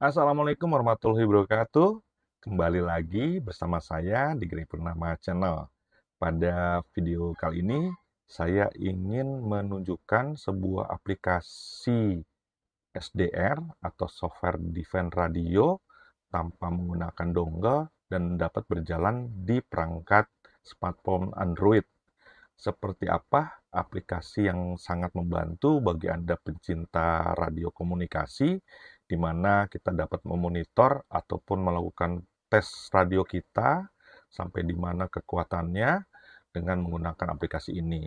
Assalamualaikum warahmatullahi wabarakatuh. Kembali lagi bersama saya di Giri Purnama Channel. Pada video kali ini, saya ingin menunjukkan sebuah aplikasi SDR atau Software Defense Radio tanpa menggunakan dongle dan dapat berjalan di perangkat smartphone Android. Seperti apa aplikasi yang sangat membantu bagi Anda pencinta radio komunikasi di mana kita dapat memonitor ataupun melakukan tes radio kita sampai di mana kekuatannya dengan menggunakan aplikasi ini.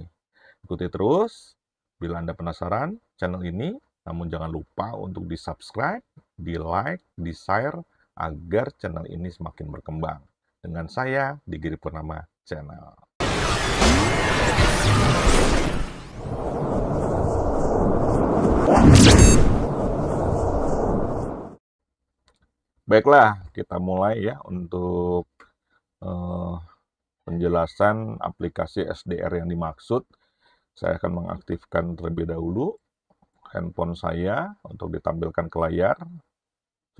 Ikuti terus bila Anda penasaran channel ini, namun jangan lupa untuk di-subscribe, di-like, di-share agar channel ini semakin berkembang. Dengan saya, Digiri Purnama Channel. Baiklah, kita mulai ya untuk eh, penjelasan aplikasi SDR yang dimaksud. Saya akan mengaktifkan terlebih dahulu handphone saya untuk ditampilkan ke layar.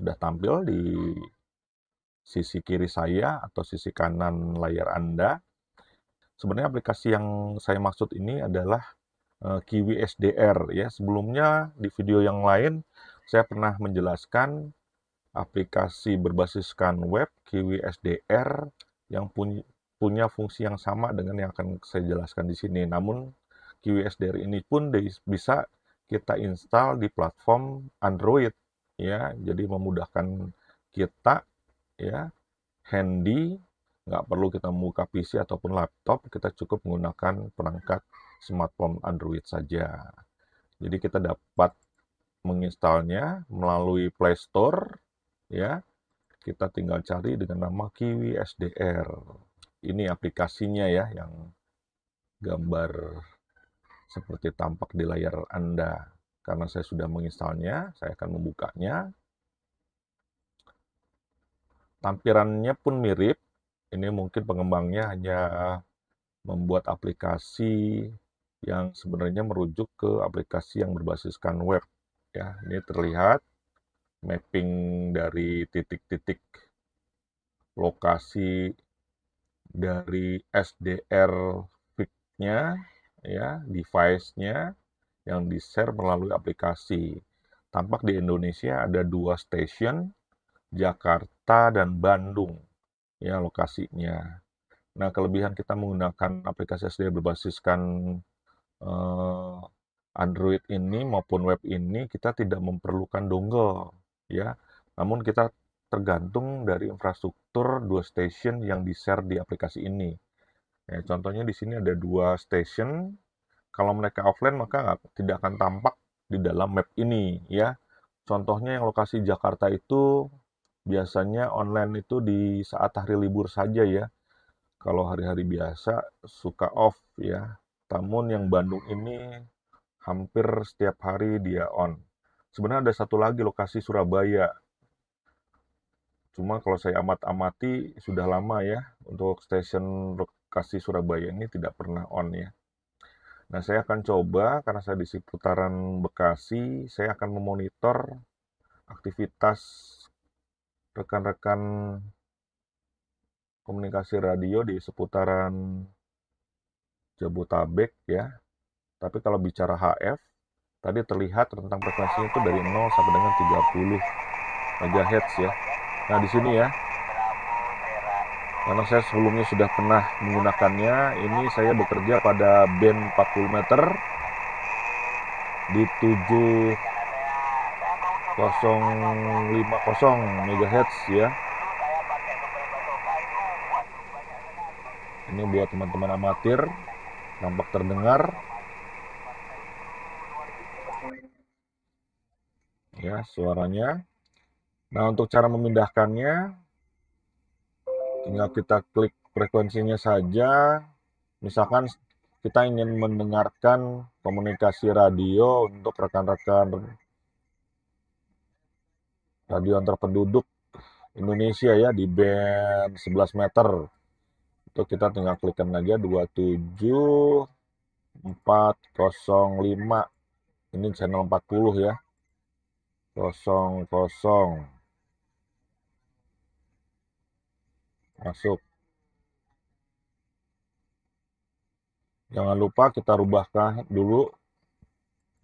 Sudah tampil di sisi kiri saya atau sisi kanan layar Anda. Sebenarnya aplikasi yang saya maksud ini adalah eh, Kiwi SDR ya. Sebelumnya di video yang lain saya pernah menjelaskan aplikasi berbasiskan web Kiwi SDR yang punya fungsi yang sama dengan yang akan saya jelaskan di sini. Namun Kiwi SDR ini pun bisa kita install di platform Android ya. Jadi memudahkan kita ya handy nggak perlu kita membuka PC ataupun laptop, kita cukup menggunakan perangkat smartphone Android saja. Jadi kita dapat menginstalnya melalui Play Store ya kita tinggal cari dengan nama Kiwi SDR ini aplikasinya ya yang gambar seperti tampak di layar Anda karena saya sudah menginstalnya saya akan membukanya tampilannya pun mirip ini mungkin pengembangnya hanya membuat aplikasi yang sebenarnya merujuk ke aplikasi yang berbasiskan web ya ini terlihat mapping dari titik-titik lokasi dari SDR nya ya device-nya yang di-share melalui aplikasi. Tampak di Indonesia ada dua stasiun, Jakarta dan Bandung ya lokasinya. Nah, kelebihan kita menggunakan aplikasi SDR berbasiskan eh, Android ini maupun web ini kita tidak memerlukan dongle ya. Namun kita tergantung dari infrastruktur dua stasiun yang di-share di aplikasi ini. Ya, contohnya di sini ada dua stasiun. Kalau mereka offline maka tidak akan tampak di dalam map ini ya. Contohnya yang lokasi Jakarta itu biasanya online itu di saat hari libur saja ya. Kalau hari-hari biasa suka off ya. Namun yang Bandung ini hampir setiap hari dia on. Sebenarnya ada satu lagi lokasi Surabaya. Cuma kalau saya amat-amati sudah lama ya untuk stasiun lokasi Surabaya ini tidak pernah on ya. Nah, saya akan coba karena saya di seputaran Bekasi, saya akan memonitor aktivitas rekan-rekan komunikasi radio di seputaran Jabotabek ya. Tapi kalau bicara HF Tadi terlihat rentang frekuensinya itu dari 0 sampai dengan 30 MHz ya. Nah, di sini ya. Karena saya sebelumnya sudah pernah menggunakannya, ini saya bekerja pada band 40 meter di 7050 MHz ya. Ini buat teman-teman amatir, Nampak terdengar ya suaranya. Nah, untuk cara memindahkannya tinggal kita klik frekuensinya saja. Misalkan kita ingin mendengarkan komunikasi radio untuk rekan-rekan radio antar penduduk Indonesia ya di band 11 meter. Itu kita tinggal klikkan aja 27405. ini channel 40 ya kosong kosong masuk jangan lupa kita rubahkan dulu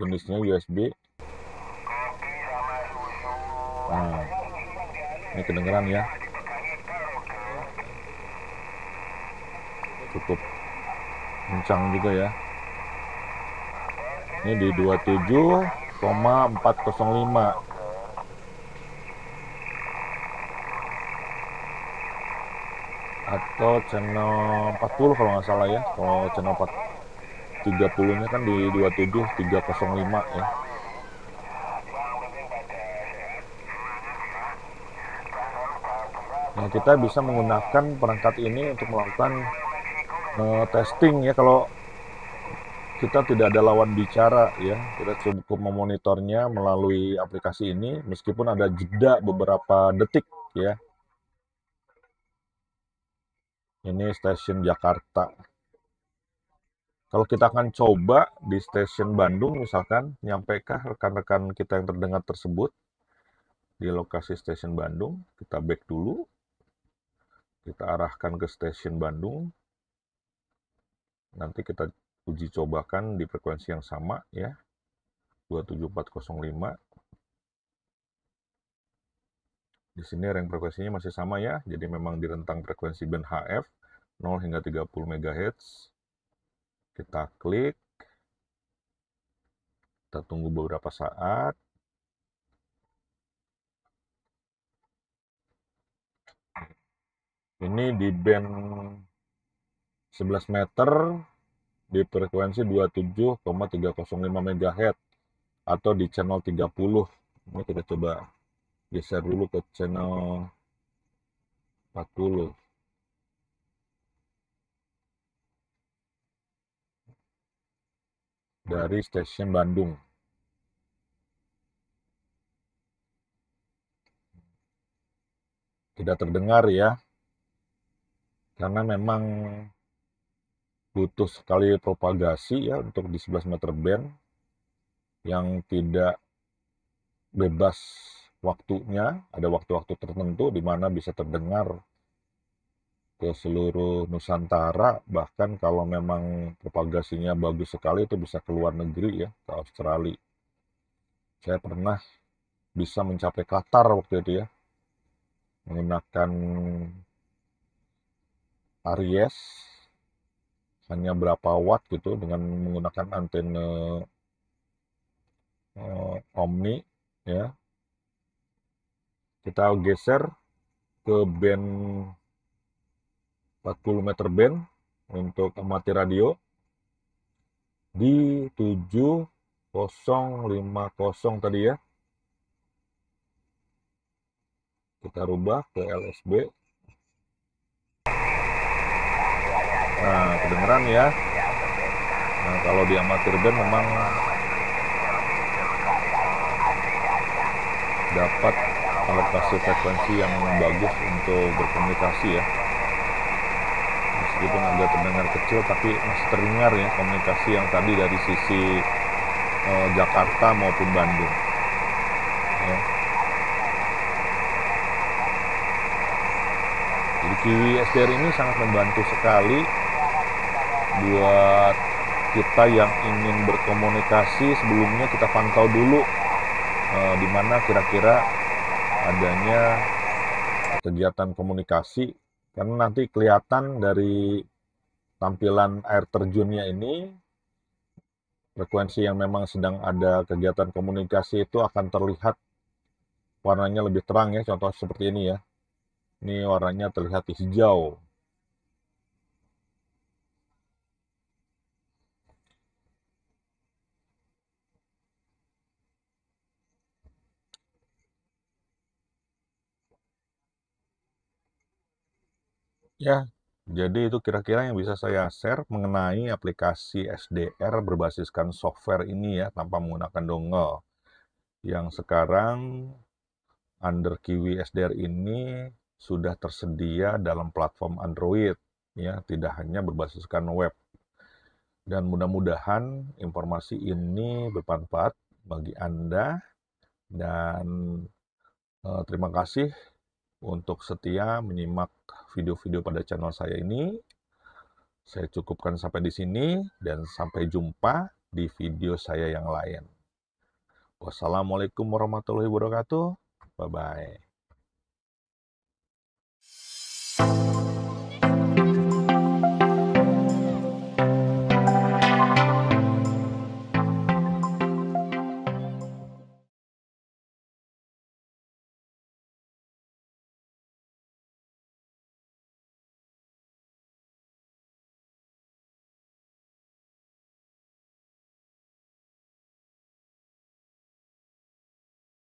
jenisnya USB nah, ini kedengeran ya cukup kencang juga ya ini di 27 lima atau channel 40 kalau nggak salah ya kalau channel tiga 30 nya kan di 27 305 ya nah kita bisa menggunakan perangkat ini untuk melakukan uh, testing ya kalau kita tidak ada lawan bicara ya. Kita cukup memonitornya melalui aplikasi ini meskipun ada jeda beberapa detik ya. Ini stasiun Jakarta. Kalau kita akan coba di stasiun Bandung misalkan, nyampekah rekan-rekan kita yang terdengar tersebut di lokasi stasiun Bandung? Kita back dulu. Kita arahkan ke stasiun Bandung. Nanti kita uji cobakan di frekuensi yang sama ya 27405 di sini range frekuensinya masih sama ya jadi memang di rentang frekuensi band HF 0 hingga 30 MHz kita klik kita tunggu beberapa saat ini di band 11 meter di frekuensi 27,305 MHz atau di channel 30. Ini kita coba geser dulu ke channel 40. dari stasiun Bandung. Tidak terdengar ya, karena memang butuh sekali propagasi ya untuk di 11 meter band yang tidak bebas waktunya, ada waktu-waktu tertentu di mana bisa terdengar ke seluruh Nusantara, bahkan kalau memang propagasinya bagus sekali itu bisa ke luar negeri ya, ke Australia. Saya pernah bisa mencapai Qatar waktu itu ya, menggunakan Aries hanya berapa watt gitu dengan menggunakan antena uh, eh, omni ya kita geser ke band 40 meter band untuk amati radio di 7050 tadi ya kita rubah ke LSB nah kedengeran ya nah kalau di amatir band memang dapat alokasi frekuensi yang bagus untuk berkomunikasi ya meskipun agak terdengar kecil tapi masih terdengar ya komunikasi yang tadi dari sisi eh, Jakarta maupun Bandung ya. jadi Kiwi SDR ini sangat membantu sekali buat kita yang ingin berkomunikasi sebelumnya kita pantau dulu e, di mana kira-kira adanya kegiatan komunikasi karena nanti kelihatan dari tampilan air terjunnya ini frekuensi yang memang sedang ada kegiatan komunikasi itu akan terlihat warnanya lebih terang ya contoh seperti ini ya ini warnanya terlihat hijau Ya, jadi itu kira-kira yang bisa saya share mengenai aplikasi SDR berbasiskan software ini ya, tanpa menggunakan dongle. Yang sekarang under Kiwi SDR ini sudah tersedia dalam platform Android, ya tidak hanya berbasiskan web. Dan mudah-mudahan informasi ini bermanfaat bagi Anda dan eh, terima kasih untuk setia menyimak video-video pada channel saya ini. Saya cukupkan sampai di sini dan sampai jumpa di video saya yang lain. Wassalamualaikum warahmatullahi wabarakatuh. Bye-bye.